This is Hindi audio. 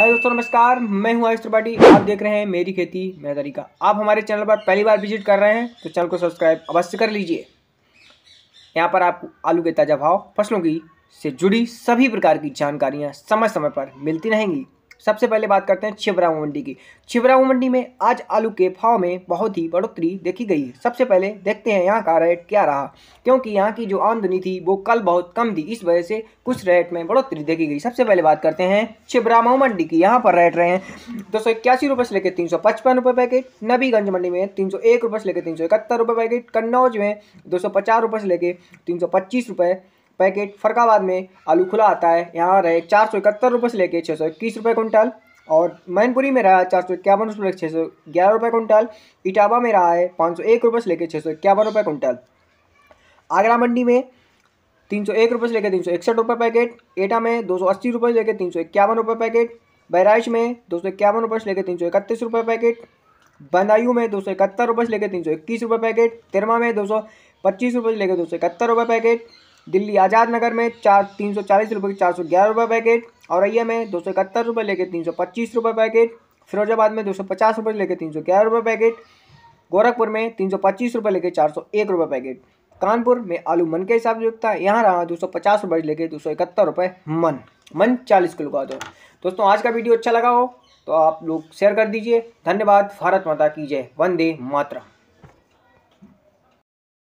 हेलो दोस्तों नमस्कार मैं हूं आयुष त्रिपाठी आप देख रहे हैं मेरी खेती मेरा तरीका आप हमारे चैनल पर पहली बार विजिट कर रहे हैं तो चैनल को सब्सक्राइब अवश्य कर लीजिए यहां पर आपको आलू के ताज़ा भाव फसलों की से जुड़ी सभी प्रकार की जानकारियां समय समय पर मिलती रहेंगी सबसे पहले बात करते हैं छिबराऊ मंडी की छिबराऊ मंडी में आज आलू के भाव में बहुत ही बढ़ोतरी देखी गई है सबसे पहले देखते हैं यहाँ का रेट क्या रहा क्योंकि यहाँ की जो आमदनी थी वो कल बहुत कम थी इस वजह से कुछ रेट में बढ़ोतरी देखी गई सबसे पहले बात करते हैं छिबराऊ मंडी की यहाँ पर रेट रहे हैं दो सौ इक्यासी रुपये से लेकर तीन सौ पचपन रुपये पैकेट नबीगंज मंडी में तीन सौ एक रुपये से लेकर तीन सौ इकहत्तर रुपये पैकेट कन्नौज में दो सौ पचास रुपये से लेकर तीन सौ पच्चीस रुपये पैकेट फरकाबाद में आलू खुला आता है यहाँ रहे चार सौ इकहत्तर रुपये से लेकर छः सौ इक्कीस रुपये कुंटल और मैनपुरी में रहा है चार सौ इक्यावन रुपये छः सौ ग्यारह रुपये कुंटल इटावा में रहा है पाँच सौ एक रुपये से लेकर छः सौ इक्यावन रुपये कुंटल आगरा मंडी में तीन सौ एक रुपये से लेकर तीन सौ इकसठ रुपये पैकेट एटा में दो सौ अस्सी रुपये से लेकर तीन सौ इक्यावन रुपये पैकेट बहराइच में दो सौ इक्यावन रुपये से लेकर तीन सौ इकतीस रुपये पैकेट बंदायू में दो सौ इकहत्तर रुपये से लेकर तीन सौ इक्कीस रुपये पैकेट तिरमा में दो सौ पच्चीस रुपये से लेकर दो सौ इकहत्तर रुपये पैकेट दिल्ली आज़ाद नगर में चार तीन सौ चालीस रुपये के चार सौ ग्यारह रुपये पैकेट औरैया में दो सौ इकहत्तर रुपये लेके तीन सौ पच्चीस रुपये पैकेट फिरोजाबाद में दो सौ पचास रुपये लेके तीन सौ ग्यारह रुपये पैकेट गोरखपुर में तीन सौ पच्चीस रुपये लेके चार सौ एक रुपये पैकेट कानपुर में आलू मन के हिसाब से उगता है यहाँ रहा दो सौ पचास रुपये लेके दो सौ इकहत्तर रुपये मन मन चालीस किलो का दो दोस्तों आज का वीडियो अच्छा लगा हो तो आप लोग शेयर कर दीजिए धन्यवाद भारत माता की जय वंदे मातरम